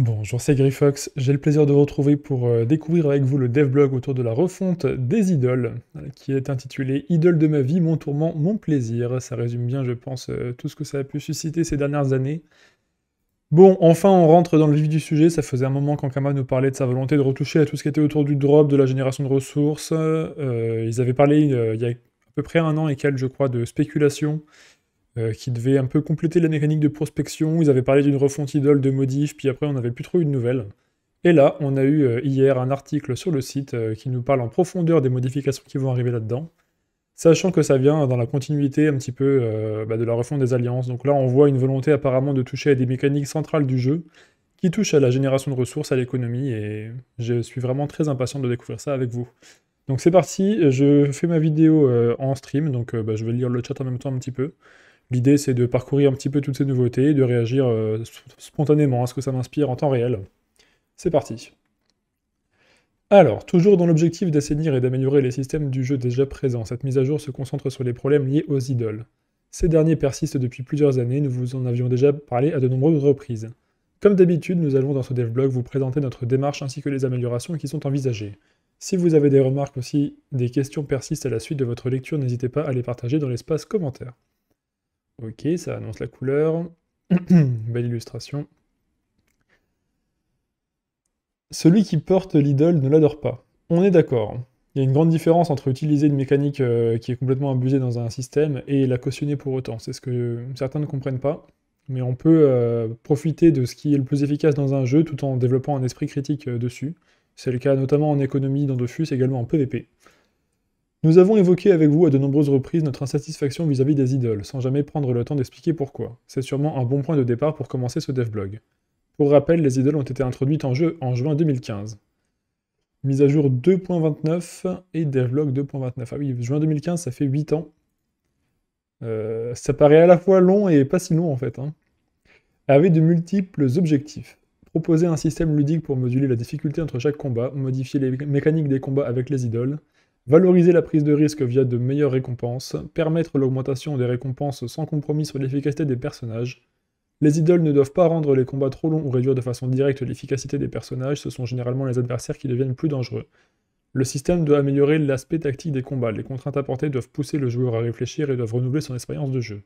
Bonjour, c'est Grifox. J'ai le plaisir de vous retrouver pour euh, découvrir avec vous le devblog autour de la refonte des idoles, euh, qui est intitulé Idole de ma vie, mon tourment, mon plaisir. Ça résume bien, je pense, euh, tout ce que ça a pu susciter ces dernières années. Bon, enfin, on rentre dans le vif du sujet. Ça faisait un moment qu'Ankama nous parlait de sa volonté de retoucher à tout ce qui était autour du drop, de la génération de ressources. ils avaient parlé il y a à peu près un an et quelques, je crois, de spéculation euh, qui devait un peu compléter la mécanique de prospection. Ils avaient parlé d'une refonte idole de modif, puis après on n'avait plus trop eu de nouvelles. Et là, on a eu euh, hier un article sur le site euh, qui nous parle en profondeur des modifications qui vont arriver là-dedans, sachant que ça vient dans la continuité un petit peu bah, de la refonte des alliances. Donc là, on voit une volonté apparemment de toucher à des mécaniques centrales du jeu qui touchent à la génération de ressources, à l'économie, et je suis vraiment très impatient de découvrir ça avec vous. Donc c'est parti, je fais ma vidéo en stream, donc bah, je vais lire le chat en même temps un petit peu. L'idée, c'est de parcourir un petit peu toutes ces nouveautés, et de réagir euh, spontanément à ce que ça m'inspire en temps réel. C'est parti. Alors, toujours dans l'objectif d'assainir et d'améliorer les systèmes du jeu déjà présents, cette mise à jour se concentre sur les problèmes liés aux idoles. Ces derniers persistent depuis plusieurs années, nous vous en avions déjà parlé à de nombreuses reprises. Comme d'habitude, nous allons dans ce devblog vous présenter notre démarche ainsi que les améliorations qui sont envisagées. Si vous avez des remarques ou si des questions persistent à la suite de votre lecture, n'hésitez pas à les partager dans l'espace commentaire. Ok, ça annonce la couleur. Belle illustration. Celui qui porte l'idole ne l'adore pas. On est d'accord. Il y a une grande différence entre utiliser une mécanique euh, qui est complètement abusée dans un système et la cautionner pour autant. C'est ce que certains ne comprennent pas. Mais on peut euh, profiter de ce qui est le plus efficace dans un jeu tout en développant un esprit critique euh, dessus. C'est le cas notamment en économie dans Dofus, également en PvP. Nous avons évoqué avec vous à de nombreuses reprises notre insatisfaction vis-à-vis des idoles, sans jamais prendre le temps d'expliquer pourquoi. C'est sûrement un bon point de départ pour commencer ce devblog. Pour rappel, les idoles ont été introduites en jeu en juin 2015. Mise à jour 2.29 et devlog 2.29. Ah oui, juin 2015, ça fait 8 ans. Euh, ça paraît à la fois long et pas si long en fait. Hein. Avec de multiples objectifs. Proposer un système ludique pour moduler la difficulté entre chaque combat, modifier les mécaniques des combats avec les idoles, valoriser la prise de risque via de meilleures récompenses, permettre l'augmentation des récompenses sans compromis sur l'efficacité des personnages. Les idoles ne doivent pas rendre les combats trop longs ou réduire de façon directe l'efficacité des personnages, ce sont généralement les adversaires qui deviennent plus dangereux. Le système doit améliorer l'aspect tactique des combats, les contraintes apportées doivent pousser le joueur à réfléchir et doivent renouveler son expérience de jeu.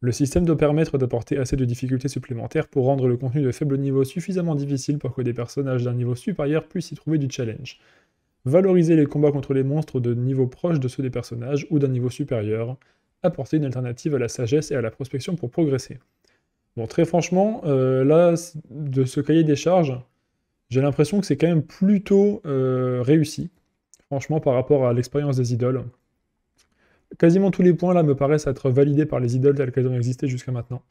Le système doit permettre d'apporter assez de difficultés supplémentaires pour rendre le contenu de faible niveau suffisamment difficile pour que des personnages d'un niveau supérieur puissent y trouver du challenge valoriser les combats contre les monstres de niveau proche de ceux des personnages ou d'un niveau supérieur, apporter une alternative à la sagesse et à la prospection pour progresser. Bon, très franchement, euh, là, de ce cahier des charges, j'ai l'impression que c'est quand même plutôt euh, réussi, franchement, par rapport à l'expérience des idoles. Quasiment tous les points là me paraissent être validés par les idoles telles qu'elles ont existé jusqu'à maintenant.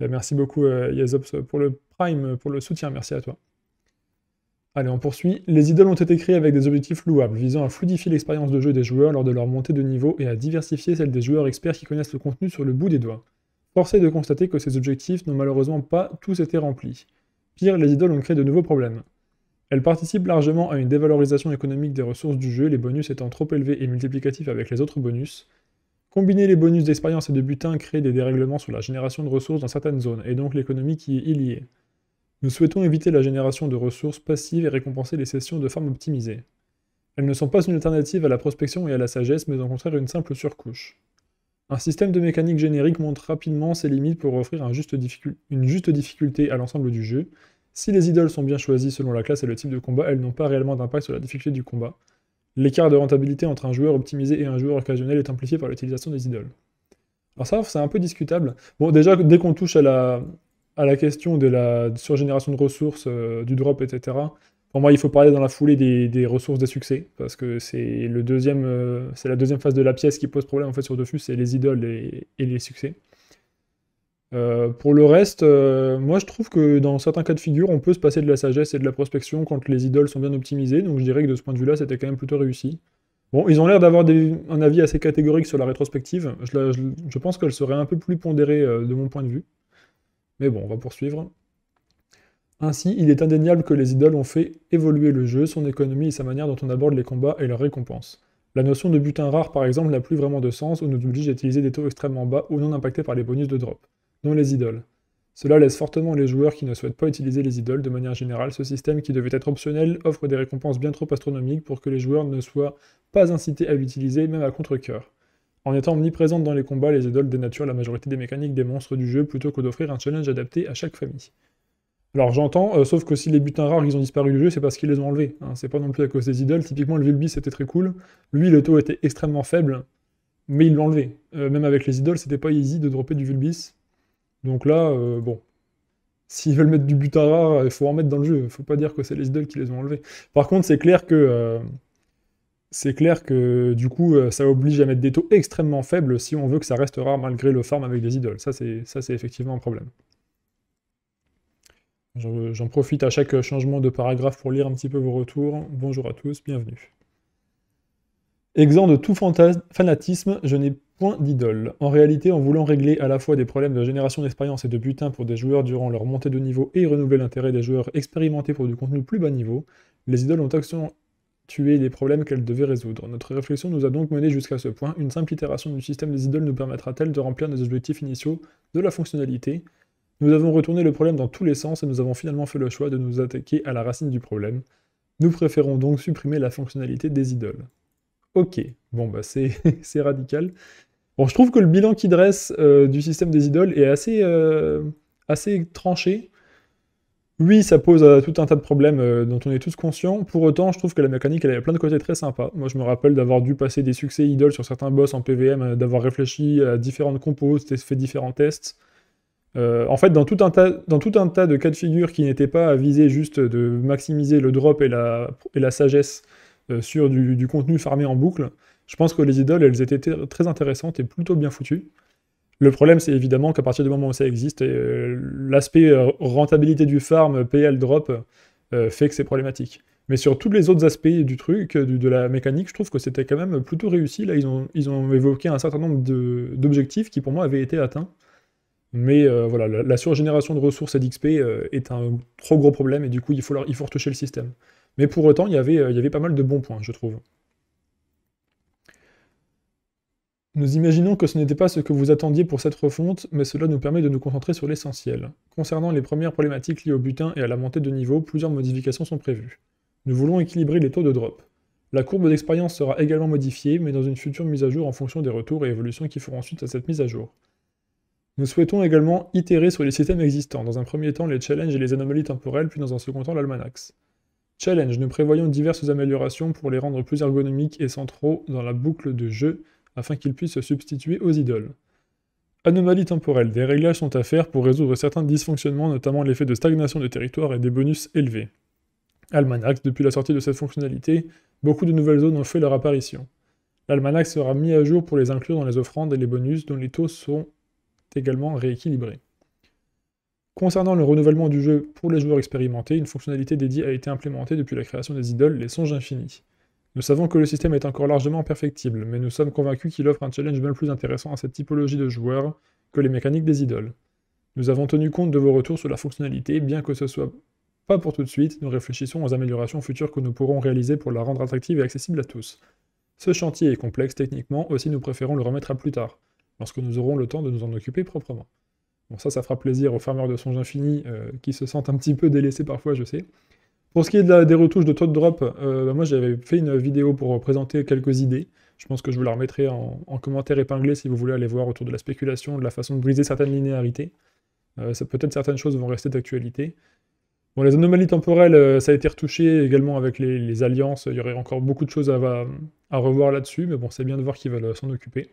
Ben, merci beaucoup, euh, pour le Prime, pour le soutien, merci à toi. Allez, on poursuit. Les idoles ont été créées avec des objectifs louables, visant à fluidifier l'expérience de jeu des joueurs lors de leur montée de niveau et à diversifier celle des joueurs experts qui connaissent le contenu sur le bout des doigts. Force est de constater que ces objectifs n'ont malheureusement pas tous été remplis. Pire, les idoles ont créé de nouveaux problèmes. Elles participent largement à une dévalorisation économique des ressources du jeu, les bonus étant trop élevés et multiplicatifs avec les autres bonus. Combiner les bonus d'expérience et de butin crée des dérèglements sur la génération de ressources dans certaines zones, et donc l'économie qui y est liée. Nous souhaitons éviter la génération de ressources passives et récompenser les sessions de forme optimisées. Elles ne sont pas une alternative à la prospection et à la sagesse, mais au contraire une simple surcouche. Un système de mécanique générique montre rapidement ses limites pour offrir une juste difficulté à l'ensemble du jeu. Si les idoles sont bien choisies selon la classe et le type de combat, elles n'ont pas réellement d'impact sur la difficulté du combat. L'écart de rentabilité entre un joueur optimisé et un joueur occasionnel est amplifié par l'utilisation des idoles. Alors ça, c'est un peu discutable. Bon, déjà, dès qu'on touche à la, à la question de la surgénération de ressources, euh, du drop, etc., pour moi, il faut parler dans la foulée des, ressources des succès, parce que c'est le deuxième, euh, c'est la deuxième phase de la pièce qui pose problème en fait sur Dofus, c'est les idoles et, les succès. Euh, pour le reste, moi je trouve que dans certains cas de figure, on peut se passer de la sagesse et de la prospection quand les idoles sont bien optimisées, donc je dirais que de ce point de vue-là, c'était quand même plutôt réussi. Bon, ils ont l'air d'avoir un avis assez catégorique sur la rétrospective, je, je pense qu'elle serait un peu plus pondérée de mon point de vue. Mais bon, on va poursuivre. Ainsi, il est indéniable que les idoles ont fait évoluer le jeu, son économie et sa manière dont on aborde les combats et leurs récompenses. La notion de butin rare, par exemple, n'a plus vraiment de sens ou nous oblige à utiliser des taux extrêmement bas ou non impactés par les bonus de drop, Non les idoles. Cela laisse fortement les joueurs qui ne souhaitent pas utiliser les idoles de manière générale. Ce système qui devait être optionnel offre des récompenses bien trop astronomiques pour que les joueurs ne soient pas incités à l'utiliser, même à contre-coeur. En étant omniprésente dans les combats, les idoles dénaturent la majorité des mécaniques des monstres du jeu plutôt que d'offrir un challenge adapté à chaque famille. Alors j'entends, euh, sauf que si les butins rares ils ont disparu du jeu, c'est parce qu'ils les ont enlevés. Hein. C'est pas non plus à cause des idoles. Typiquement, le vulbis était très cool. Lui, le taux était extrêmement faible, mais ils l'ont enlevé. Euh, même avec les idoles, c'était pas easy de dropper du Vulbis. Donc là, euh, bon. S'ils veulent mettre du butin rare, il faut en mettre dans le jeu. Faut pas dire que c'est les idoles qui les ont enlevés. Par contre, c'est clair que c'est clair que du coup, euh, ça oblige à mettre des taux extrêmement faibles si on veut que ça reste rare malgré le farm avec des idoles. Ça, c'est, effectivement un problème. J'en profite à chaque changement de paragraphe pour lire un petit peu vos retours. Bonjour à tous, bienvenue. Exempt de tout fanatisme, je n'ai point d'idole. En réalité, en voulant régler à la fois des problèmes de génération d'expérience et de butin pour des joueurs durant leur montée de niveau et renouveler l'intérêt des joueurs expérimentés pour du contenu plus bas niveau, les idoles ont action tuer les problèmes qu'elle devait résoudre. Notre réflexion nous a donc mené jusqu'à ce point. Une simple itération du système des idoles nous permettra-t-elle de remplir nos objectifs initiaux de la fonctionnalité Nous avons retourné le problème dans tous les sens et nous avons finalement fait le choix de nous attaquer à la racine du problème. Nous préférons donc supprimer la fonctionnalité des idoles. Ok, bon bah c'est radical. Bon, je trouve que le bilan qui dresse euh, du système des idoles est assez, euh, assez tranché. Oui, ça pose euh, tout un tas de problèmes euh, dont on est tous conscients. Pour autant, je trouve que la mécanique, elle a plein de côtés très sympas. Moi, je me rappelle d'avoir dû passer des succès idoles sur certains boss en PVM, euh, d'avoir réfléchi à différentes compos, fait différents tests. en fait, dans tout, un tas, de cas de figure qui n'étaient pas à viser juste de maximiser le drop et la, sagesse sur du, du, contenu farmé en boucle, je pense que les idoles, elles étaient très intéressantes et plutôt bien foutues. Le problème, c'est évidemment qu'à partir du moment où ça existe, euh, l'aspect euh, rentabilité du farm, euh, PL drop, fait que c'est problématique. Mais sur tous les autres aspects du truc, de la mécanique, je trouve que c'était quand même plutôt réussi. Là, ils ont, évoqué un certain nombre d'objectifs qui, pour moi, avaient été atteints. Mais voilà, la, surgénération de ressources et d'XP est un trop gros problème et du coup, il faut, retoucher le système. Mais pour autant, il y avait pas mal de bons points, je trouve. Nous imaginons que ce n'était pas ce que vous attendiez pour cette refonte, mais cela nous permet de nous concentrer sur l'essentiel. Concernant les premières problématiques liées au butin et à la montée de niveau, plusieurs modifications sont prévues. Nous voulons équilibrer les taux de drop. La courbe d'expérience sera également modifiée, mais dans une future mise à jour en fonction des retours et évolutions qui feront suite à cette mise à jour. Nous souhaitons également itérer sur les systèmes existants, dans un premier temps les challenges et les anomalies temporelles, puis dans un second temps l'almanax. Challenge, nous prévoyons diverses améliorations pour les rendre plus ergonomiques et centraux dans la boucle de jeu afin qu'ils puissent se substituer aux idoles. Anomalie temporelle, des réglages sont à faire pour résoudre certains dysfonctionnements, notamment l'effet de stagnation de territoire et des bonus élevés. Almanax, depuis la sortie de cette fonctionnalité, beaucoup de nouvelles zones ont fait leur apparition. L'almanax sera mis à jour pour les inclure dans les offrandes et les bonus dont les taux sont également rééquilibrés. Concernant le renouvellement du jeu pour les joueurs expérimentés, une fonctionnalité dédiée a été implémentée depuis la création des idoles, les songes infinis. Nous savons que le système est encore largement perfectible, mais nous sommes convaincus qu'il offre un challenge bien plus intéressant à cette typologie de joueurs que les mécaniques des idoles. Nous avons tenu compte de vos retours sur la fonctionnalité, bien que ce soit pas pour tout de suite, nous réfléchissons aux améliorations futures que nous pourrons réaliser pour la rendre attractive et accessible à tous. Ce chantier est complexe techniquement, aussi nous préférons le remettre à plus tard, lorsque nous aurons le temps de nous en occuper proprement. Bon ça, ça fera plaisir aux Farmeurs de songes infinis euh, qui se sentent un petit peu délaissés parfois, je sais. Pour ce qui est des retouches de Todd Drop, euh, bah, moi j'avais fait une vidéo pour présenter quelques idées. Je pense que je vous la remettrai en, commentaire épinglé si vous voulez aller voir autour de la spéculation, de la façon de briser certaines linéarités. Euh, peut-être certaines choses vont rester d'actualité. Bon, les anomalies temporelles, euh, ça a été retouché également avec les, alliances. Il y aurait encore beaucoup de choses à, à revoir là-dessus, mais bon, c'est bien de voir qu'ils veulent s'en occuper.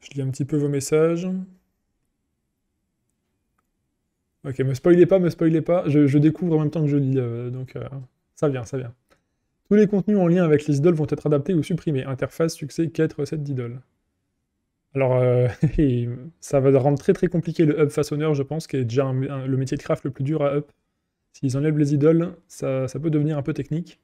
Je lis un petit peu vos messages. Ok, me spoilez pas, me spoilez pas. Je, découvre en même temps que je lis, euh, donc euh, ça vient, ça vient. Tous les contenus en lien avec les idoles vont être adaptés ou supprimés. Interface, succès, quête, recettes d'idoles. Alors, euh, ça va rendre très très compliqué le hub façonneur, je pense, qui est déjà le métier de craft le plus dur à up. S'ils enlèvent les idoles, ça, peut devenir un peu technique.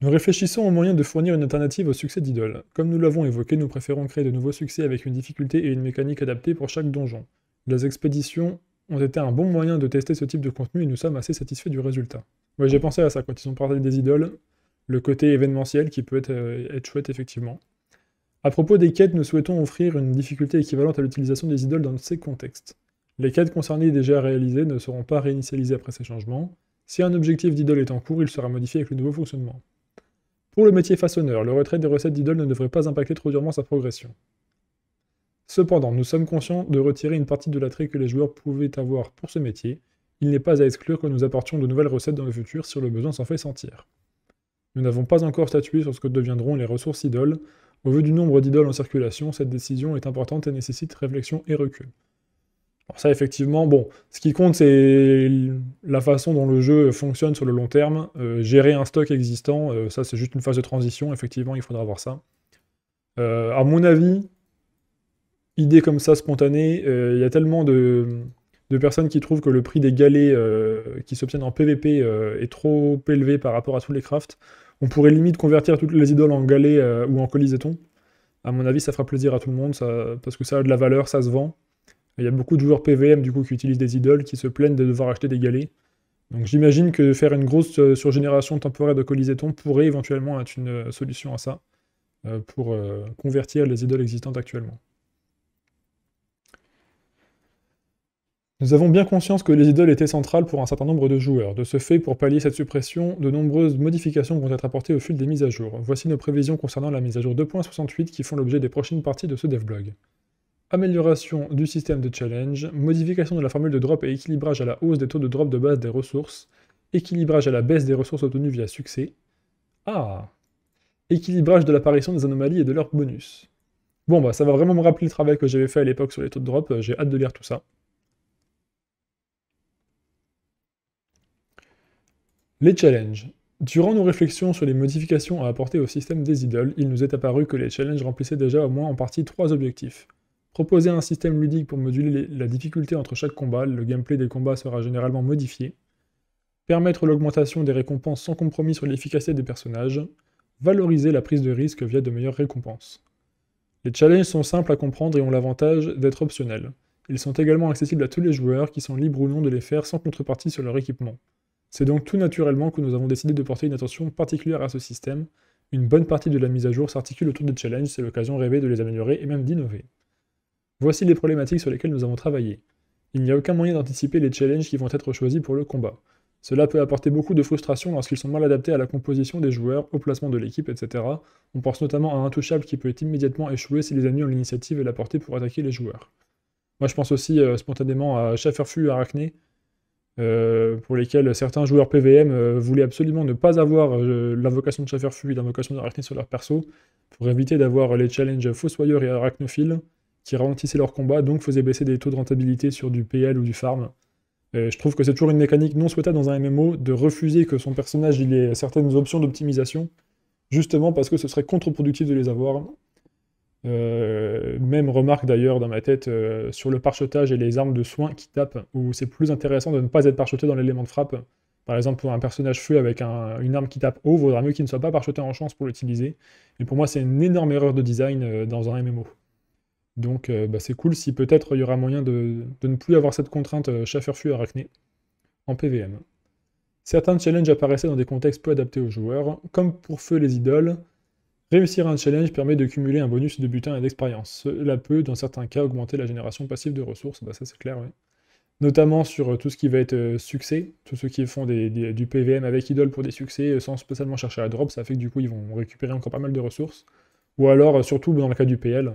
Nous réfléchissons aux moyens de fournir une alternative au succès d'idole. Comme nous l'avons évoqué, nous préférons créer de nouveaux succès avec une difficulté et une mécanique adaptée pour chaque donjon. Les expéditions ont été un bon moyen de tester ce type de contenu et nous sommes assez satisfaits du résultat. j'ai pensé à ça quand ils ont parlé des idoles, le côté événementiel qui peut euh, être, chouette effectivement. À propos des quêtes, nous souhaitons offrir une difficulté équivalente à l'utilisation des idoles dans ces contextes. Les quêtes concernées déjà réalisées ne seront pas réinitialisées après ces changements. Si un objectif d'idole est en cours, il sera modifié avec le nouveau fonctionnement. Pour le métier façonneur, le retrait des recettes d'idoles ne devrait pas impacter trop durement sa progression. Cependant, nous sommes conscients de retirer une partie de l'attrait que les joueurs pouvaient avoir pour ce métier. Il n'est pas à exclure que nous apportions de nouvelles recettes dans le futur si le besoin s'en fait sentir. Nous n'avons pas encore statué sur ce que deviendront les ressources idoles. Au vu du nombre d'idoles en circulation, cette décision est importante et nécessite réflexion et recul. Alors ça, effectivement, bon, ce qui compte, c'est la façon dont le jeu fonctionne sur le long terme. Euh, gérer un stock existant, euh, ça, c'est juste une phase de transition. Effectivement, il faudra voir ça. Euh, à mon avis, idée comme ça spontanée, euh, il y a tellement de, personnes qui trouvent que le prix des galets euh, qui s'obtiennent en PVP euh, est trop élevé par rapport à tous les crafts. On pourrait limite convertir toutes les idoles en galets ou en colisetons. À mon avis, ça fera plaisir à tout le monde, parce que ça a de la valeur, ça se vend. Il y a beaucoup de joueurs PVM du coup qui utilisent des idoles, qui se plaignent de devoir acheter des galets. Donc j'imagine que faire une grosse surgénération temporaire de colisetons pourrait éventuellement être une solution à ça, pour convertir les idoles existantes actuellement. Nous avons bien conscience que les idoles étaient centrales pour un certain nombre de joueurs. De ce fait, pour pallier cette suppression, de nombreuses modifications vont être apportées au fil des mises à jour. Voici nos prévisions concernant la mise à jour 2.68 qui font l'objet des prochaines parties de ce blog. Amélioration du système de challenge, modification de la formule de drop et équilibrage à la hausse des taux de drop de base des ressources, équilibrage à la baisse des ressources obtenues via succès. Ah Équilibrage de l'apparition des anomalies et de leurs bonus. Bon bah ça va vraiment me rappeler le travail que j'avais fait à l'époque sur les taux de drop, euh, j'ai hâte de lire tout ça. Les challenges. Durant nos réflexions sur les modifications à apporter au système des idoles, il nous est apparu que les challenges remplissaient déjà au moins en partie trois objectifs. Proposer un système ludique pour moduler la difficulté entre chaque combat, le gameplay des combats sera généralement modifié. Permettre l'augmentation des récompenses sans compromis sur l'efficacité des personnages. Valoriser la prise de risque via de meilleures récompenses. Les challenges sont simples à comprendre et ont l'avantage d'être optionnels. Ils sont également accessibles à tous les joueurs qui sont libres ou non de les faire sans contrepartie sur leur équipement. C'est donc tout naturellement que nous avons décidé de porter une attention particulière à ce système. Une bonne partie de la mise à jour s'articule autour des challenges, c'est l'occasion rêvée de les améliorer et même d'innover. Voici les problématiques sur lesquelles nous avons travaillé. Il n'y a aucun moyen d'anticiper les challenges qui vont être choisis pour le combat. Cela peut apporter beaucoup de frustration lorsqu'ils sont mal adaptés à la composition des joueurs, au placement de l'équipe, etc. On pense notamment à un qui peut immédiatement échouer si les ennemis ont l'initiative et la portée pour attaquer les joueurs. Moi je pense aussi euh, spontanément à et Arachné, euh, pour lesquels certains joueurs PVM euh, voulaient absolument ne pas avoir euh, l'invocation de Chaferfu et l'invocation d'Arachné sur leur perso, pour éviter d'avoir les challenges Fossoyeur et Arachnophiles qui ralentissaient leur combat, donc faisaient baisser des taux de rentabilité sur du PL ou du farm. je trouve que c'est toujours une mécanique non souhaitable dans un MMO de refuser que son personnage ait certaines options d'optimisation, justement parce que ce serait contre-productif de les avoir. Euh, même remarque d'ailleurs dans ma tête euh, sur le parchetage et les armes de soins qui tapent, où c'est plus intéressant de ne pas être parcheté dans l'élément de frappe. Par exemple, pour un personnage feu avec une arme qui tape haut, vaudra mieux qu'il ne soit pas parcheté en chance pour l'utiliser. Et pour moi, c'est une énorme erreur de design euh, dans un MMO. Donc bah, c'est cool si peut-être il y aura moyen de, ne plus avoir cette contrainte chasseur feu arachné en PVM. Certains challenges apparaissaient dans des contextes peu adaptés aux joueurs, comme pour Feu les Idoles, Réussir un challenge permet de cumuler un bonus de butin et d'expérience. Cela peut, dans certains cas, augmenter la génération passive de ressources. Bah, ça, c'est clair, oui. Notamment sur euh, tout ce qui va être euh, succès. Tous ceux qui font du PVM avec idole pour des succès euh, sans spécialement chercher à drop, ça fait que du coup, ils vont récupérer encore pas mal de ressources. Ou alors, surtout dans le cas du PL,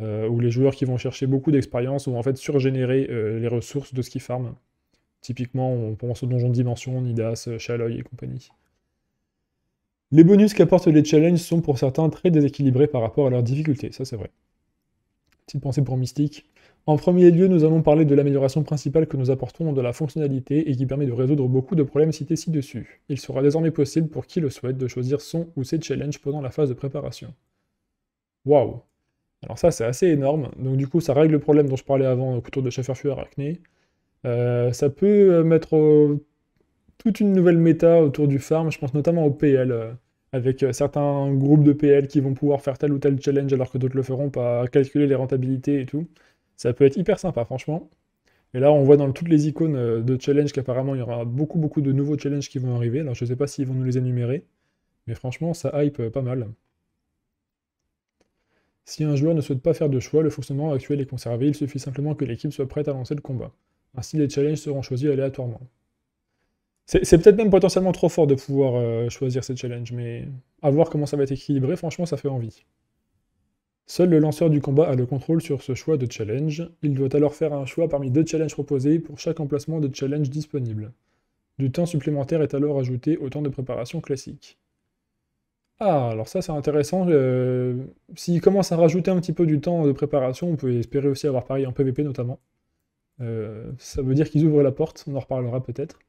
où les joueurs qui vont chercher beaucoup d'expérience vont en fait surgénérer les ressources de ce qu'ils farment. Typiquement, on pense au donjon de dimension, Nidas, Chaloy et compagnie. Les bonus qu'apportent les challenges sont pour certains très déséquilibrés par rapport à leur difficulté, ça c'est vrai. Petite pensée pour Mystique. En premier lieu, nous allons parler de l'amélioration principale que nous apportons de la fonctionnalité et qui permet de résoudre beaucoup de problèmes cités ci-dessus. Il sera désormais possible pour qui le souhaite de choisir son ou ses challenges pendant la phase de préparation. Waouh Alors ça c'est assez énorme, donc du coup ça règle le problème dont je parlais avant autour de Schaeffer-Fuhr Acne. Euh, ça peut euh, mettre toute une nouvelle méta autour du farm. Je pense notamment au PL, euh, avec euh, certains groupes de PL qui vont pouvoir faire tel ou tel challenge alors que d'autres le feront pas, calculer les rentabilités et tout. Ça peut être hyper sympa, franchement. Et là, on voit dans toutes les icônes euh, de challenge qu'apparemment, il y aura beaucoup, beaucoup de nouveaux challenges qui vont arriver. Alors, je ne sais pas s'ils vont nous les énumérer, mais franchement, ça hype pas mal. Si un joueur ne souhaite pas faire de choix, le fonctionnement actuel est conservé, il suffit simplement que l'équipe soit prête à lancer le combat. Ainsi, les challenges seront choisis aléatoirement. C'est peut-être même potentiellement trop fort de pouvoir euh, choisir ces challenge, mais à voir comment ça va être équilibré, franchement, ça fait envie. Seul le lanceur du combat a le contrôle sur ce choix de challenge. Il doit alors faire un choix parmi deux challenges proposés pour chaque emplacement de challenge disponible. Du temps supplémentaire est alors ajouté au temps de préparation classique. Ah, alors ça c'est intéressant. Si euh, S'il commence à rajouter un petit peu du temps de préparation, on peut espérer aussi avoir pari en PvP notamment. Euh, ça veut dire qu'ils ouvrent la porte, on en reparlera peut-être.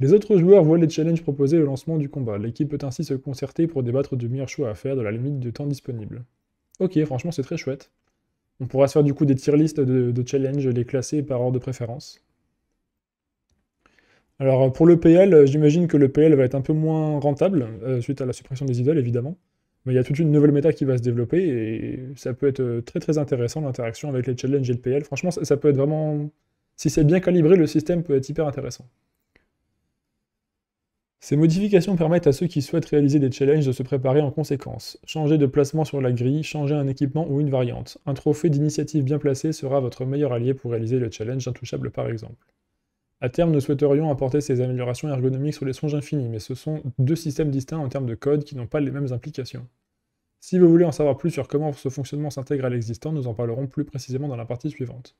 Les autres joueurs voient les challenges proposés au lancement du combat. L'équipe peut ainsi se concerter pour débattre du meilleur choix à faire dans la limite de temps disponible. Ok, franchement, c'est très chouette. On pourra se faire du coup des tier listes de, challenges, les classer par ordre de préférence. Alors pour le PL, j'imagine que le PL va être un peu moins rentable euh, suite à la suppression des idoles évidemment. Mais il y a toute une nouvelle méta qui va se développer et ça peut être euh, très très intéressant l'interaction avec les challenges et le PL. Franchement, ça peut être vraiment. Si c'est bien calibré, le système peut être hyper intéressant. Ces modifications permettent à ceux qui souhaitent réaliser des challenges de se préparer en conséquence. Changer de placement sur la grille, changer un équipement ou une variante. Un trophée d'initiative bien placé sera votre meilleur allié pour réaliser le challenge intouchable par exemple. A terme, nous souhaiterions apporter ces améliorations ergonomiques sur les songes infinis, mais ce sont deux systèmes distincts en termes de code qui n'ont pas les mêmes implications. Si vous voulez en savoir plus sur comment ce fonctionnement s'intègre à l'existant, nous en parlerons plus précisément dans la partie suivante.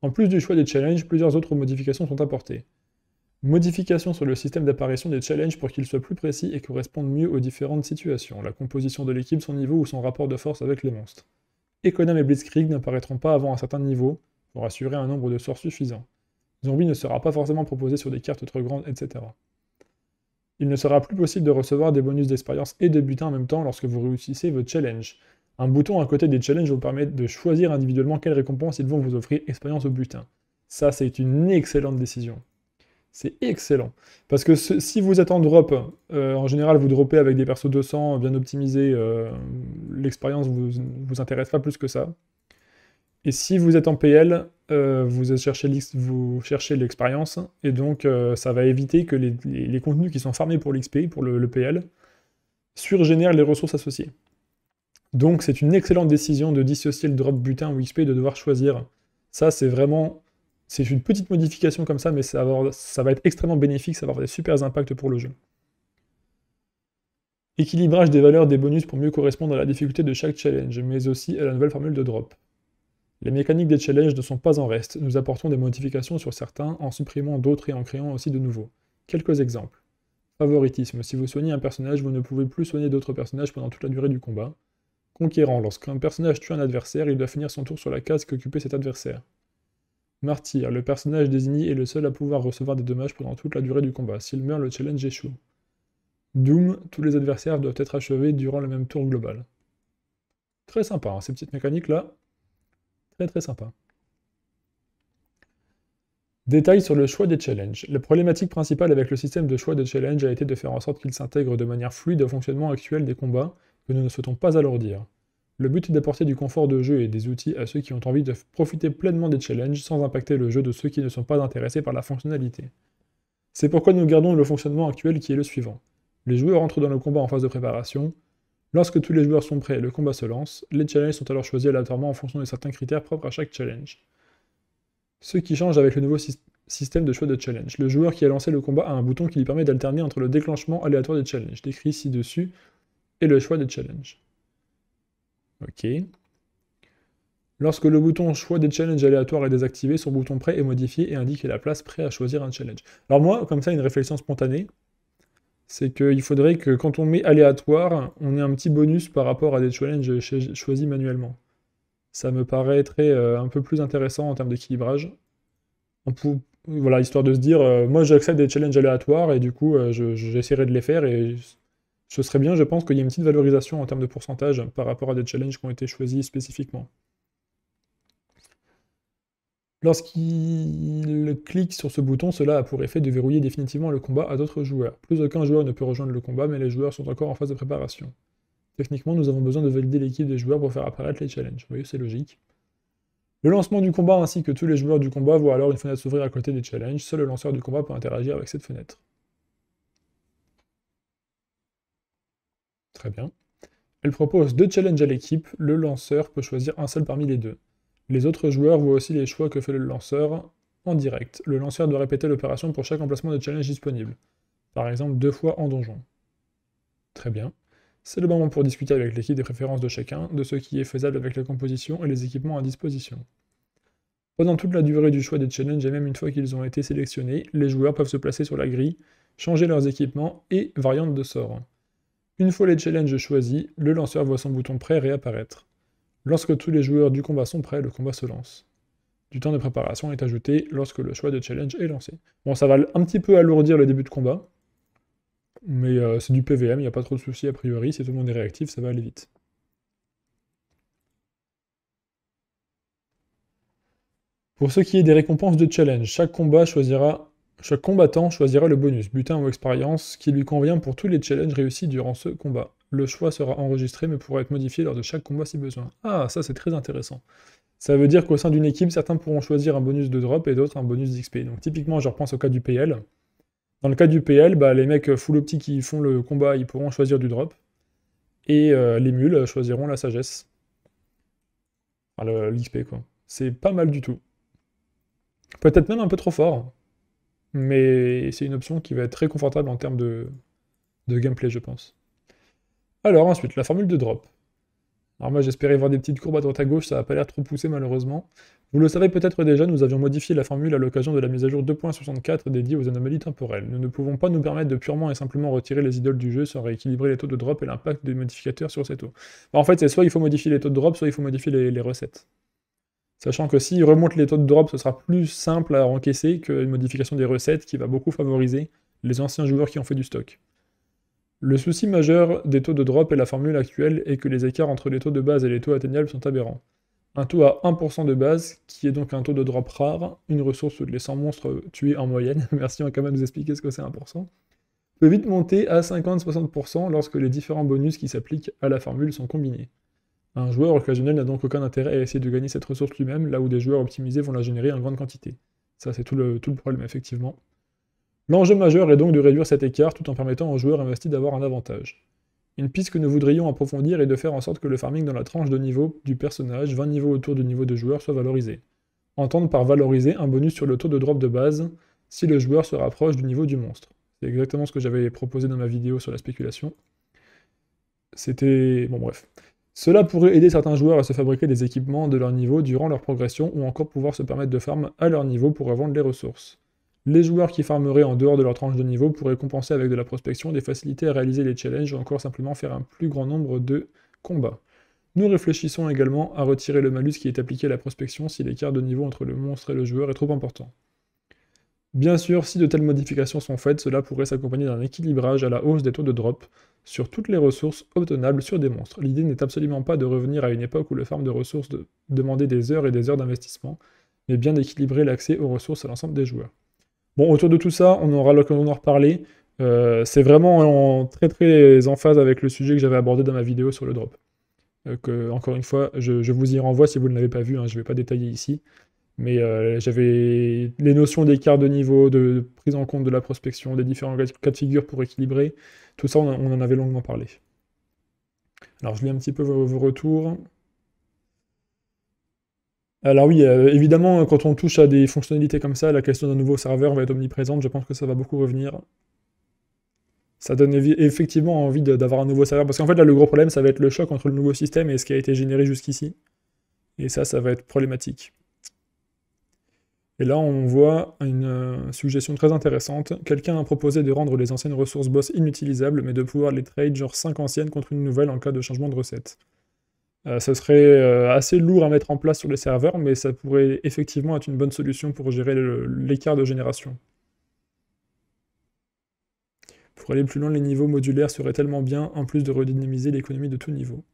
En plus du choix des challenges, plusieurs autres modifications sont apportées. Modification sur le système d'apparition des challenges pour qu'il soit plus précis et corresponde mieux aux différentes situations, la composition de l'équipe, son niveau ou son rapport de force avec les monstres. Econom et Blitzkrieg n'apparaîtront pas avant un certain niveau, pour assurer un nombre de sorts suffisant. Zombie ne sera pas forcément proposé sur des cartes trop grandes, etc. Il ne sera plus possible de recevoir des bonus d'expérience et de butin en même temps lorsque vous réussissez votre challenge. Un bouton à côté des challenges vous permet de choisir individuellement quelles récompenses ils vont vous offrir expérience ou butin. Ça, c'est une excellente décision. C'est excellent. Parce que si vous êtes en drop, euh, en général, vous dropez avec des persos 200 bien optimisés, euh, l'expérience vous, vous intéresse pas plus que ça. Et si vous êtes en PL, euh, vous cherchez l'expérience, et donc ça va éviter que les, contenus qui sont farmés pour l'XP, pour le, le PL, surgénèrent les ressources associées. Donc c'est une excellente décision de dissocier le drop butin ou XP, de devoir choisir. Ça, c'est vraiment c'est une petite modification comme ça, mais ça va, être extrêmement bénéfique, ça va avoir des super impacts pour le jeu. Équilibrage des valeurs des bonus pour mieux correspondre à la difficulté de chaque challenge, mais aussi à la nouvelle formule de drop. Les mécaniques des challenges ne sont pas en reste, nous apportons des modifications sur certains en supprimant d'autres et en créant aussi de nouveaux. Quelques exemples. Favoritisme, si vous soignez un personnage, vous ne pouvez plus soigner d'autres personnages pendant toute la durée du combat. Conquérant, lorsqu'un personnage tue un adversaire, il doit finir son tour sur la case qu'occupait cet adversaire. Martyr. Le personnage désigné est le seul à pouvoir recevoir des dommages pendant toute la durée du combat. S'il meurt, le challenge échoue. Doom. Tous les adversaires doivent être achevés durant le même tour global. Très sympa, hein, ces petites mécaniques-là. Très très sympa. Détail sur le choix des challenges. La problématique principale avec le système de choix de challenge a été de faire en sorte qu'il s'intègre de manière fluide au fonctionnement actuel des combats, que nous ne souhaitons pas alourdir. Le but est d'apporter du confort de jeu et des outils à ceux qui ont envie de profiter pleinement des challenges sans impacter le jeu de ceux qui ne sont pas intéressés par la fonctionnalité. C'est pourquoi nous gardons le fonctionnement actuel qui est le suivant. Les joueurs entrent dans le combat en phase de préparation. Lorsque tous les joueurs sont prêts, le combat se lance. Les challenges sont alors choisis aléatoirement en fonction de certains critères propres à chaque challenge. Ce qui change avec le nouveau système de choix de challenge. Le joueur qui a lancé le combat a un bouton qui lui permet d'alterner entre le déclenchement aléatoire des challenges, décrit ci-dessus, et le choix des challenges. OK. Lorsque le bouton choix des challenges aléatoires est désactivé, son bouton prêt est modifié et indique la place prêt à choisir un challenge. Alors moi, comme ça, une réflexion spontanée, c'est qu'il faudrait que quand on met aléatoire, on ait un petit bonus par rapport à des challenges choisis manuellement. Ça me paraîtrait euh, un peu plus intéressant en termes d'équilibrage. Voilà, histoire de se dire, euh, moi j'accepte des challenges aléatoires et du coup euh, j'essaierai de les faire et ce serait bien, je pense, qu'il y ait une petite valorisation en termes de pourcentage par rapport à des challenges qui ont été choisis spécifiquement. Lorsqu'il clique sur ce bouton, cela a pour effet de verrouiller définitivement le combat à d'autres joueurs. Plus aucun joueur ne peut rejoindre le combat, mais les joueurs sont encore en phase de préparation. Techniquement, nous avons besoin de valider l'équipe des joueurs pour faire apparaître les challenges. Vous voyez, c'est logique. Le lancement du combat ainsi que tous les joueurs du combat voient alors une fenêtre s'ouvrir à côté des challenges. Seul le lanceur du combat peut interagir avec cette fenêtre. Très bien. Elle propose deux challenges à l'équipe, le lanceur peut choisir un seul parmi les deux. Les autres joueurs voient aussi les choix que fait le lanceur en direct. Le lanceur doit répéter l'opération pour chaque emplacement de challenge disponible, par exemple deux fois en donjon. Très bien. C'est le moment pour discuter avec l'équipe des préférences de chacun, de ce qui est faisable avec la composition et les équipements à disposition. Pendant toute la durée du choix des challenges et même une fois qu'ils ont été sélectionnés, les joueurs peuvent se placer sur la grille, changer leurs équipements et variantes de sorts. Une fois les challenges choisis, le lanceur voit son bouton prêt réapparaître. Lorsque tous les joueurs du combat sont prêts, le combat se lance. Du temps de préparation est ajouté lorsque le choix de challenge est lancé. Bon, ça va un petit peu alourdir le début de combat, mais euh, c'est du PVM, il n'y a pas trop de soucis a priori, si tout le monde est réactif, ça va aller vite. Pour ce qui est des récompenses de challenge, chaque combat choisira chaque combattant choisira le bonus, butin ou expérience, qui lui convient pour tous les challenges réussis durant ce combat. Le choix sera enregistré mais pourra être modifié lors de chaque combat si besoin. Ah, ça c'est très intéressant. Ça veut dire qu'au sein d'une équipe, certains pourront choisir un bonus de drop et d'autres un bonus d'XP. Donc typiquement, je repense au cas du PL. Dans le cas du PL, bah, les mecs full opti qui font le combat, ils pourront choisir du drop. Et euh, les mules choisiront la sagesse. Enfin, l'XP quoi. C'est pas mal du tout. Peut-être même un peu trop fort mais c'est une option qui va être très confortable en termes de, gameplay, je pense. Alors ensuite, la formule de drop. Alors moi j'espérais voir des petites courbes à droite à gauche, ça n'a pas l'air trop poussé malheureusement. Vous le savez peut-être déjà, nous avions modifié la formule à l'occasion de la mise à jour 2.64 dédiée aux anomalies temporelles. Nous ne pouvons pas nous permettre de purement et simplement retirer les idoles du jeu sans rééquilibrer les taux de drop et l'impact des modificateurs sur ces taux. Bah, en fait c'est soit il faut modifier les taux de drop, soit il faut modifier les recettes. Sachant que s'il remonte les taux de drop, ce sera plus simple à encaisser qu'une modification des recettes qui va beaucoup favoriser les anciens joueurs qui ont fait du stock. Le souci majeur des taux de drop et la formule actuelle est que les écarts entre les taux de base et les taux atteignables sont aberrants. Un taux à 1% de base, qui est donc un taux de drop rare, une ressource de les 100 monstres tués en moyenne, merci on quand même nous expliquer ce que c'est 1%, peut vite monter à 50-60% lorsque les différents bonus qui s'appliquent à la formule sont combinés. Un joueur occasionnel n'a donc aucun intérêt à essayer de gagner cette ressource lui-même, là où des joueurs optimisés vont la générer en grande quantité. Ça, c'est tout le, problème, effectivement. L'enjeu majeur est donc de réduire cet écart tout en permettant aux joueurs investis d'avoir un avantage. Une piste que nous voudrions approfondir est de faire en sorte que le farming dans la tranche de niveau du personnage, 20 niveaux autour du niveau de joueur, soit valorisé. Entendre par valoriser un bonus sur le taux de drop de base si le joueur se rapproche du niveau du monstre. C'est exactement ce que j'avais proposé dans ma vidéo sur la spéculation. C'était... Bon bref. Cela pourrait aider certains joueurs à se fabriquer des équipements de leur niveau durant leur progression ou encore pouvoir se permettre de farm à leur niveau pour revendre les ressources. Les joueurs qui farmeraient en dehors de leur tranche de niveau pourraient compenser avec de la prospection des facilités à réaliser les challenges ou encore simplement faire un plus grand nombre de combats. Nous réfléchissons également à retirer le malus qui est appliqué à la prospection si l'écart de niveau entre le monstre et le joueur est trop important. Bien sûr, si de telles modifications sont faites, cela pourrait s'accompagner d'un équilibrage à la hausse des taux de drop sur toutes les ressources obtenables sur des monstres. L'idée n'est absolument pas de revenir à une époque où le farm de ressources demandait des heures et des heures d'investissement, mais bien d'équilibrer l'accès aux ressources à l'ensemble des joueurs. Bon, autour de tout ça, on aura l'occasion d'en reparler. Euh, c'est vraiment en très très en phase avec le sujet que j'avais abordé dans ma vidéo sur le drop. Euh, que, encore une fois, je, vous y renvoie si vous ne l'avez pas vu, hein, je ne vais pas détailler ici. Mais euh, j'avais les notions d'écart de niveau, de prise en compte de la prospection, des différents cas de figure pour équilibrer. Tout ça, on, en avait longuement parlé. Alors, je lis un petit peu vos, retours. Alors oui, euh, évidemment, quand on touche à des fonctionnalités comme ça, la question d'un nouveau serveur va être omniprésente. Je pense que ça va beaucoup revenir. Ça donne effectivement envie d'avoir un nouveau serveur. Parce qu'en fait, là, le gros problème, ça va être le choc entre le nouveau système et ce qui a été généré jusqu'ici. Et ça, ça va être problématique. Et là, on voit une euh, suggestion très intéressante. Quelqu'un a proposé de rendre les anciennes ressources boss inutilisables, mais de pouvoir les trade genre 5 anciennes contre une nouvelle en cas de changement de recette. Ce euh, ça serait euh, assez lourd à mettre en place sur les serveurs, mais ça pourrait effectivement être une bonne solution pour gérer l'écart de génération. Pour aller plus loin, les niveaux modulaires seraient tellement bien, en plus de redynamiser l'économie de tout niveau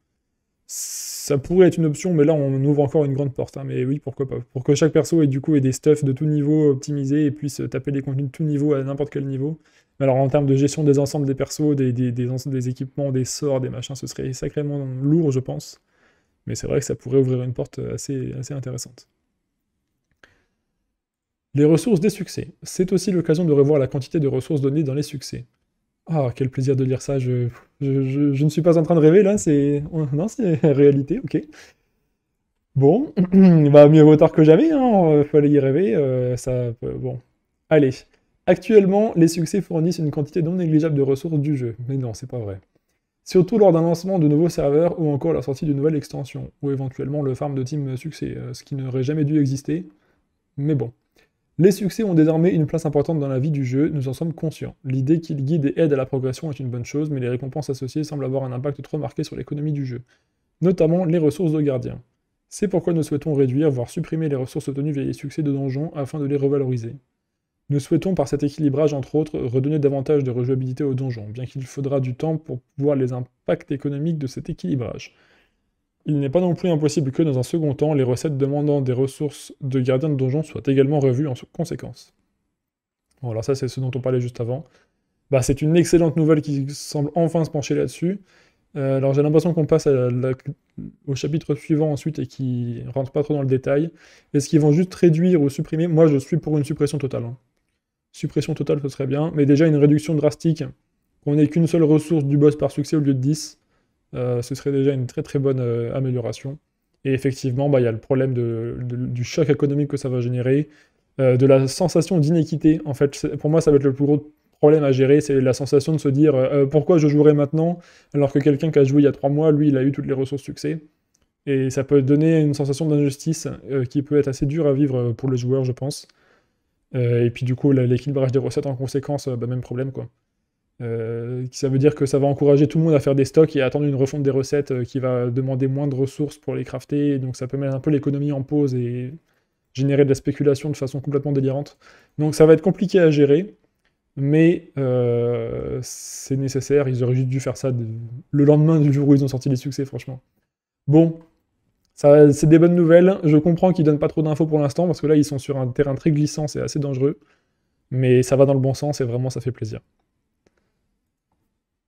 ça pourrait être une option, mais là on ouvre encore une grande porte. Hein. mais oui, pourquoi pas Pour que chaque perso ait du coup des stuffs de tout niveau optimisés et puisse euh, taper des contenus de tout niveau à n'importe quel niveau. alors en termes de gestion des ensembles des persos, des, équipements, des sorts, des machins, ce serait sacrément lourd, je pense. Mais c'est vrai que ça pourrait ouvrir une porte assez, assez intéressante. Les ressources des succès. C'est aussi l'occasion de revoir la quantité de ressources données dans les succès. Ah, quel plaisir de lire ça. Je, je, ne suis pas en train de rêver là. C'est oh, non, c'est réalité. Ok. Bon, bah mieux vaut tard que jamais. Hein. Fallait y rêver. Euh, ça, bon. Allez. Actuellement, les succès fournissent une quantité non négligeable de ressources du jeu. Mais non, c'est pas vrai. Surtout lors d'un lancement de nouveaux serveurs ou encore la sortie d'une nouvelle extension, ou éventuellement le farm de team succès, euh, ce qui n'aurait jamais dû exister. Mais bon. Les succès ont désormais une place importante dans la vie du jeu, nous en sommes conscients. L'idée qu'ils guident et aident à la progression est une bonne chose, mais les récompenses associées semblent avoir un impact trop marqué sur l'économie du jeu, notamment les ressources de gardiens. C'est pourquoi nous souhaitons réduire, voire supprimer les ressources obtenues via les succès de donjons afin de les revaloriser. Nous souhaitons par cet équilibrage, entre autres, redonner davantage de rejouabilité aux donjons, bien qu'il faudra du temps pour voir les impacts économiques de cet équilibrage. Il n'est pas non plus impossible que dans un second temps, les recettes demandant des ressources de gardiens de donjon soient également revues en conséquence. Bon, alors ça c'est ce dont on parlait juste avant. Bah, c'est une excellente nouvelle qui semble enfin se pencher là-dessus. Euh, alors j'ai l'impression qu'on passe au chapitre suivant ensuite et qui rentre pas trop dans le détail. Est-ce qu'ils vont juste réduire ou supprimer Moi je suis pour une suppression totale. Hein. Suppression totale ce serait bien, mais déjà une réduction drastique, On n'est qu'une seule ressource du boss par succès au lieu de 10. Euh, ce serait déjà une très très bonne euh, amélioration. Et effectivement, bah, il y a le problème du choc économique que ça va générer, euh, de la sensation d'inéquité. En fait, pour moi, ça va être le plus gros problème à gérer, c'est la sensation de se dire pourquoi je jouerais maintenant alors que quelqu'un qui a joué il y a trois mois, lui, il a eu toutes les ressources succès. Et ça peut donner une sensation d'injustice qui peut être assez dure à vivre pour le joueur, je pense. et puis du coup, l'équilibrage des recettes en conséquence, bah, même problème quoi. Euh, ça veut dire que ça va encourager tout le monde à faire des stocks et à attendre une refonte des recettes euh, qui va demander moins de ressources pour les crafter. donc ça peut mettre un peu l'économie en pause et générer de la spéculation de façon complètement délirante. Donc ça va être compliqué à gérer, mais euh, c'est nécessaire. Ils auraient juste dû faire ça le lendemain du jour où ils ont sorti les succès, franchement. Bon, c'est des bonnes nouvelles. Je comprends qu'ils donnent pas trop d'infos pour l'instant parce que là ils sont sur un terrain très glissant, c'est assez dangereux. Mais ça va dans le bon sens et vraiment ça fait plaisir.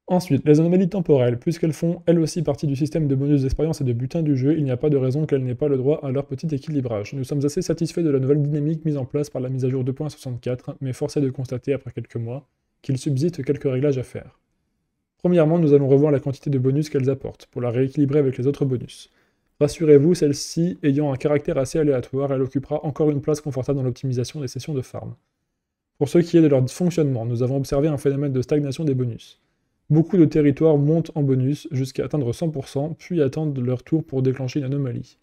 Ensuite, les anomalies temporelles, puisqu'elles font elles aussi partie du système de bonus d'expérience et de butin du jeu, il n'y a pas de raison qu'elles n'aient pas le droit à leur petit équilibrage. Nous sommes assez satisfaits de la nouvelle dynamique mise en place par la mise à jour 2.64, mais forcé de constater après quelques mois qu'il subsiste quelques réglages à faire. Premièrement, nous allons revoir la quantité de bonus qu'elles apportent, pour la rééquilibrer avec les autres bonus. Rassurez-vous, celle-ci ayant un caractère assez aléatoire, elle occupera encore une place confortable dans l'optimisation des sessions de farm. Pour ce qui est de leur fonctionnement, nous avons observé un phénomène de stagnation des bonus. Beaucoup de territoires montent en bonus jusqu'à atteindre 100%, puis attendent leur tour pour déclencher une anomalie.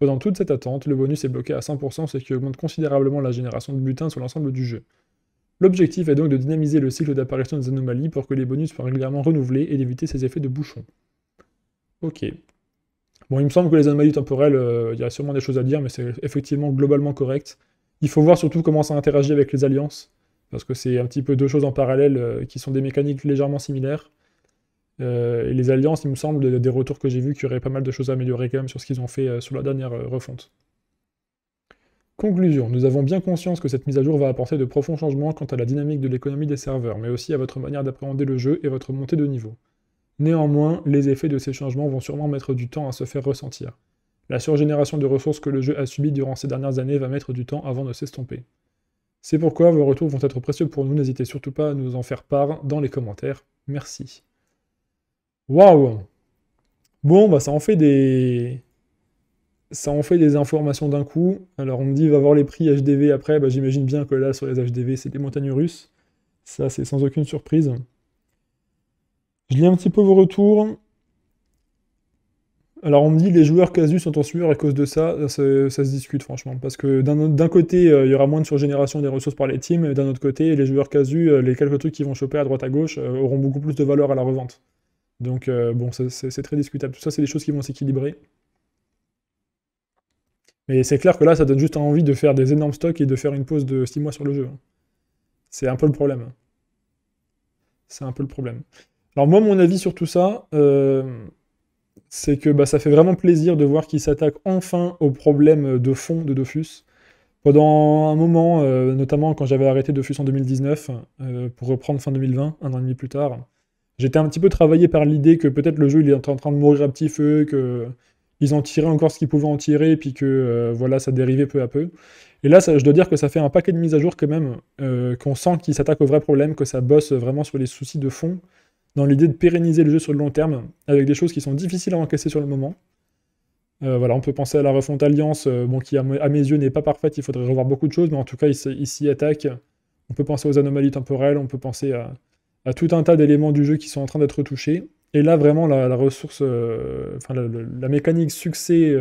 Pendant toute cette attente, le bonus est bloqué à 100%, ce qui augmente considérablement la génération de butins sur l'ensemble du jeu. L'objectif est donc de dynamiser le cycle d'apparition des anomalies pour que les bonus soient régulièrement renouvelés et d'éviter ces effets de bouchon. Ok. Bon, il me semble que les anomalies temporelles, euh, il y a sûrement des choses à dire, mais c'est effectivement globalement correct. Il faut voir surtout comment ça interagit avec les alliances parce que c'est un petit peu deux choses en parallèle euh, qui sont des mécaniques légèrement similaires. Euh, et les alliances, il me semble, des retours que j'ai vus, qu'il y aurait pas mal de choses à améliorer quand même sur ce qu'ils ont fait euh, sur la dernière refonte. Conclusion, nous avons bien conscience que cette mise à jour va apporter de profonds changements quant à la dynamique de l'économie des serveurs, mais aussi à votre manière d'appréhender le jeu et votre montée de niveau. Néanmoins, les effets de ces changements vont sûrement mettre du temps à se faire ressentir. La surgénération de ressources que le jeu a subie durant ces dernières années va mettre du temps avant de s'estomper. C'est pourquoi vos retours vont être précieux pour nous. N'hésitez surtout pas à nous en faire part dans les commentaires. Merci. Waouh Bon, bah ça en fait des... Ça en fait des informations d'un coup. Alors on me dit, va voir les prix HDV après. Bah, j'imagine bien que là, sur les HDV, c'est des montagnes russes. Ça, c'est sans aucune surprise. Je lis un petit peu vos retours. Alors on me dit les joueurs casus sont en sueur à cause de ça, ça, se discute franchement. Parce que d'un côté, euh, il y aura moins de surgénération des ressources par les teams, et d'un autre côté, les joueurs casus, euh, les quelques trucs qui vont choper à droite à gauche, euh, auront beaucoup plus de valeur à la revente. Donc bon, c'est très discutable. Tout ça, c'est des choses qui vont s'équilibrer. Mais c'est clair que là, ça donne juste envie de faire des énormes stocks et de faire une pause de 6 mois sur le jeu. Hein. C'est un peu le problème. Hein. C'est un peu le problème. Alors moi, mon avis sur tout ça, c'est que bah, ça fait vraiment plaisir de voir qu'ils s'attaquent enfin aux problèmes euh, de fond de Dofus. Pendant un moment, euh, notamment quand j'avais arrêté Dofus en 2019, euh, pour reprendre fin 2020, un an et demi plus tard, j'étais un petit peu travaillé par l'idée que peut-être le jeu il est en train de mourir à petit feu, qu'ils en tiraient encore ce qu'ils pouvaient en tirer, puis que voilà, ça dérivait peu à peu. Et là, je dois dire que ça fait un paquet de mises à jour quand même, qu'on sent qu'il s'attaque au vrai problème, que ça bosse vraiment sur les soucis de fond, dans l'idée de pérenniser le jeu sur le long terme, avec des choses qui sont difficiles à encaisser sur le moment. Euh, voilà, on peut penser à la refonte Alliance, euh, qui à, mes yeux n'est pas parfaite, il faudrait revoir beaucoup de choses, mais en tout cas, il, s'y attaque. On peut penser aux anomalies temporelles, on peut penser à, tout un tas d'éléments du jeu qui sont en train d'être touchés. Et là, vraiment, la, ressource, euh, la, mécanique succès,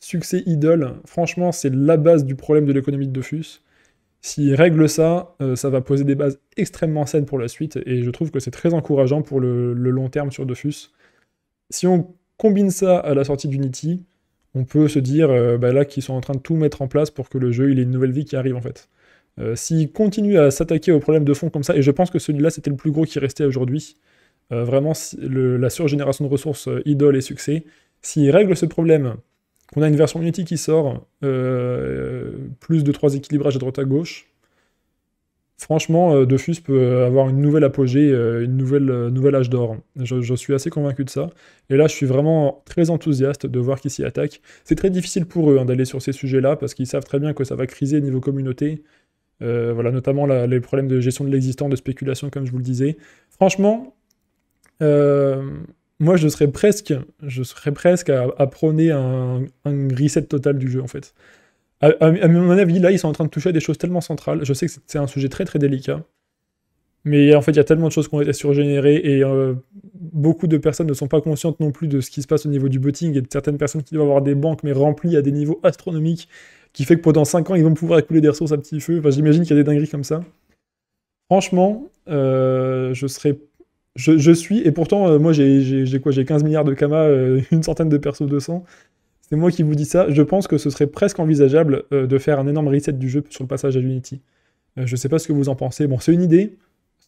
succès idole, franchement, c'est la base du problème de l'économie de Dofus. S'il règle ça, euh, ça va poser des bases extrêmement saines pour la suite, et je trouve que c'est très encourageant pour le, long terme sur Dofus. Si on combine ça à la sortie d'Unity, on peut se dire euh, bah là qu'ils sont en train de tout mettre en place pour que le jeu il ait une nouvelle vie qui arrive en fait. Euh, s'ils continuent à s'attaquer aux problèmes de fond comme ça, et je pense que celui-là c'était le plus gros qui restait aujourd'hui, vraiment la surgénération de ressources idole et succès, s'ils règlent ce problème, qu'on a une version Unity qui sort, euh, plus de trois équilibrages à droite à gauche. Franchement, euh, Defus peut avoir une nouvelle apogée, euh, une nouvelle, âge d'or. Je, suis assez convaincu de ça. Et là, je suis vraiment très enthousiaste de voir qu'ils s'y attaquent. C'est très difficile pour eux hein, d'aller sur ces sujets-là, parce qu'ils savent très bien que ça va criser niveau communauté. voilà, notamment les problèmes de gestion de l'existant, de spéculation, comme je vous le disais. Franchement, moi, je serais presque, je serais presque à, prôner un, un, reset total du jeu, en fait. À, mon avis, là, ils sont en train de toucher à des choses tellement centrales. Je sais que c'est un sujet très très délicat. Mais en fait, il y a tellement de choses qui ont été surgénérées et euh, beaucoup de personnes ne sont pas conscientes non plus de ce qui se passe au niveau du botting et de certaines personnes qui doivent avoir des banques mais remplies à des niveaux astronomiques qui fait que pendant 5 ans, ils vont pouvoir écouler des ressources à petit feu. Enfin, j'imagine qu'il y a des dingueries comme ça. Franchement, euh, je serais je, suis, et pourtant, euh, moi j'ai quoi J'ai 15 milliards de Kama, euh, une centaine de persos de sang. C'est moi qui vous dis ça. Je pense que ce serait presque envisageable euh, de faire un énorme reset du jeu sur le passage à l'Unity. je sais pas ce que vous en pensez. Bon, c'est une idée.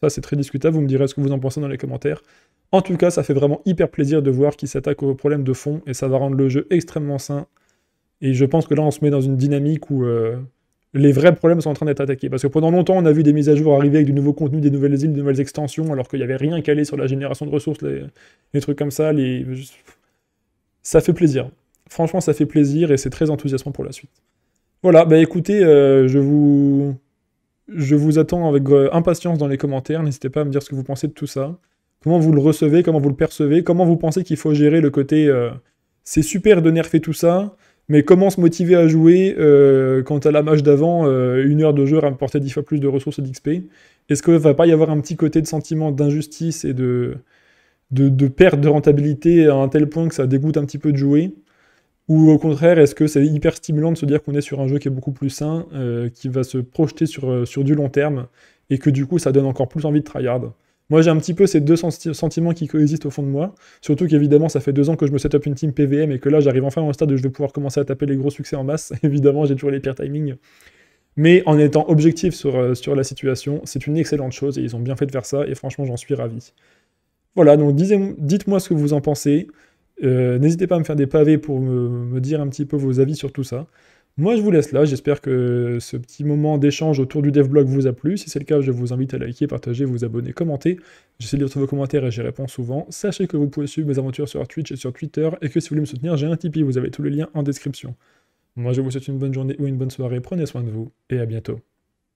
Ça, c'est très discutable. Vous me direz ce que vous en pensez dans les commentaires. En tout cas, ça fait vraiment hyper plaisir de voir qu'ils s'attaquent aux problèmes de fond et ça va rendre le jeu extrêmement sain. Et je pense que là, on se met dans une dynamique où les vrais problèmes sont en train d'être attaqués. Parce que pendant longtemps, on a vu des mises à jour arriver avec du nouveau contenu, des nouvelles îles, des nouvelles extensions, alors qu'il n'y avait rien calé sur la génération de ressources, les, trucs comme ça. Ça fait plaisir. Franchement, ça fait plaisir et c'est très enthousiasmant pour la suite. Voilà, bah écoutez, euh, je vous. Je vous attends avec euh, impatience dans les commentaires. N'hésitez pas à me dire ce que vous pensez de tout ça. Comment vous le recevez, comment vous le percevez, comment vous pensez qu'il faut gérer le côté. Euh, c'est super de nerfer tout ça mais comment se motiver à jouer euh, quand à la match d'avant, euh, une heure de jeu rapportait 10 fois plus de ressources et d'XP Est-ce qu'il ne va pas y avoir un petit côté de sentiment d'injustice et de, de, perte de rentabilité à un tel point que ça dégoûte un petit peu de jouer Ou au contraire, est-ce que c'est hyper stimulant de se dire qu'on est sur un jeu qui est beaucoup plus sain, euh, qui va se projeter sur, sur du long terme, et que du coup ça donne encore plus envie de tryhard moi, j'ai un petit peu ces deux sentiments qui coexistent au fond de moi. Surtout qu'évidemment, ça fait deux ans que je me set up une team PVM et que là, j'arrive enfin au stade où je vais pouvoir commencer à taper les gros succès en masse. évidemment, j'ai toujours les pires timings. Mais en étant objectif sur, euh, sur la situation, c'est une excellente chose et ils ont bien fait de faire ça et franchement, j'en suis ravi. Voilà, donc dites-moi ce que vous en pensez. Euh, n'hésitez pas à me faire des pavés pour me dire un petit peu vos avis sur tout ça. Moi, je vous laisse là. J'espère que ce petit moment d'échange autour du devblog vous a plu. Si c'est le cas, je vous invite à liker, partager, vous abonner, commenter. J'essaie de lire tous vos commentaires et j'y réponds souvent. Sachez que vous pouvez suivre mes aventures sur Twitch et sur Twitter et que si vous voulez me soutenir, j'ai un Tipeee. Vous avez tous les liens en description. Moi, je vous souhaite une bonne journée ou une bonne soirée. Prenez soin de vous et à bientôt.